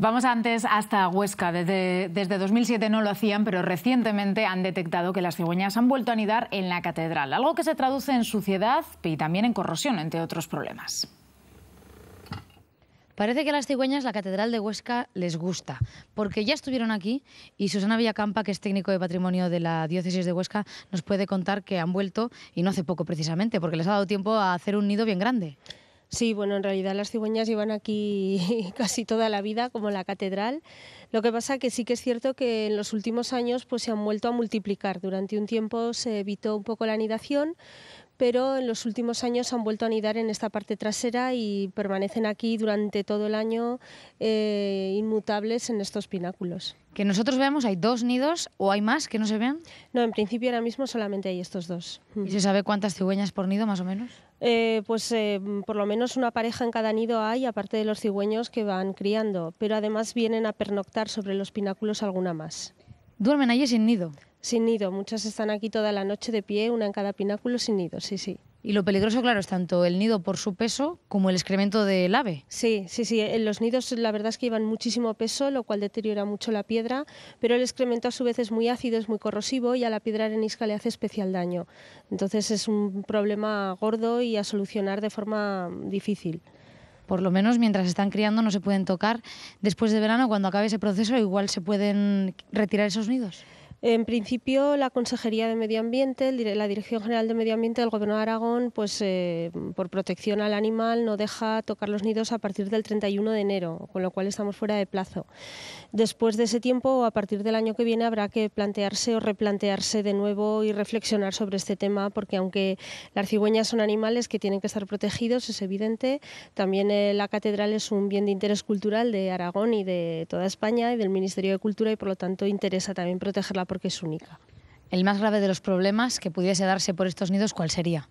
Vamos antes hasta Huesca. Desde, desde 2007 no lo hacían, pero recientemente han detectado que las cigüeñas han vuelto a anidar en la catedral, algo que se traduce en suciedad y también en corrosión, entre otros problemas. Parece que a las cigüeñas la Catedral de Huesca les gusta, porque ya estuvieron aquí y Susana Villacampa, que es técnico de patrimonio de la diócesis de Huesca, nos puede contar que han vuelto y no hace poco precisamente, porque les ha dado tiempo a hacer un nido bien grande. Sí, bueno, en realidad las cigüeñas llevan aquí casi toda la vida, como la catedral. Lo que pasa que sí que es cierto que en los últimos años pues, se han vuelto a multiplicar. Durante un tiempo se evitó un poco la anidación, pero en los últimos años han vuelto a anidar en esta parte trasera y permanecen aquí durante todo el año eh, inmutables en estos pináculos. Que nosotros veamos, ¿hay dos nidos o hay más que no se vean? No, en principio ahora mismo solamente hay estos dos. ¿Y mm. se sabe cuántas cigüeñas por nido más o menos? Eh, pues eh, por lo menos una pareja en cada nido hay, aparte de los cigüeños que van criando, pero además vienen a pernoctar sobre los pináculos alguna más. ¿Duermen allí sin nido? Sin nido, muchas están aquí toda la noche de pie, una en cada pináculo sin nido, sí, sí. Y lo peligroso, claro, es tanto el nido por su peso como el excremento del ave. Sí, sí, sí. En eh, los nidos la verdad es que llevan muchísimo peso, lo cual deteriora mucho la piedra, pero el excremento a su vez es muy ácido, es muy corrosivo y a la piedra arenisca le hace especial daño. Entonces es un problema gordo y a solucionar de forma difícil por lo menos mientras están criando no se pueden tocar. Después de verano, cuando acabe ese proceso, igual se pueden retirar esos nidos. En principio, la Consejería de Medio Ambiente, la Dirección General de Medio Ambiente del Gobierno de Aragón, pues eh, por protección al animal no deja tocar los nidos a partir del 31 de enero, con lo cual estamos fuera de plazo. Después de ese tiempo, a partir del año que viene, habrá que plantearse o replantearse de nuevo y reflexionar sobre este tema, porque aunque las cigüeñas son animales que tienen que estar protegidos, es evidente, también eh, la catedral es un bien de interés cultural de Aragón y de toda España y del Ministerio de Cultura y por lo tanto interesa también protegerla porque es única. ¿El más grave de los problemas que pudiese darse por estos nidos cuál sería?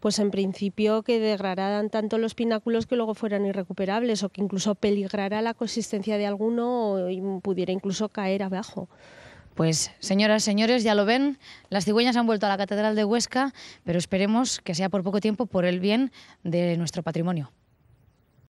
pues en principio que degradaran tanto los pináculos que luego fueran irrecuperables o que incluso peligrara la consistencia de alguno y pudiera incluso caer abajo. Pues señoras, señores, ya lo ven, las cigüeñas han vuelto a la Catedral de Huesca, pero esperemos que sea por poco tiempo por el bien de nuestro patrimonio.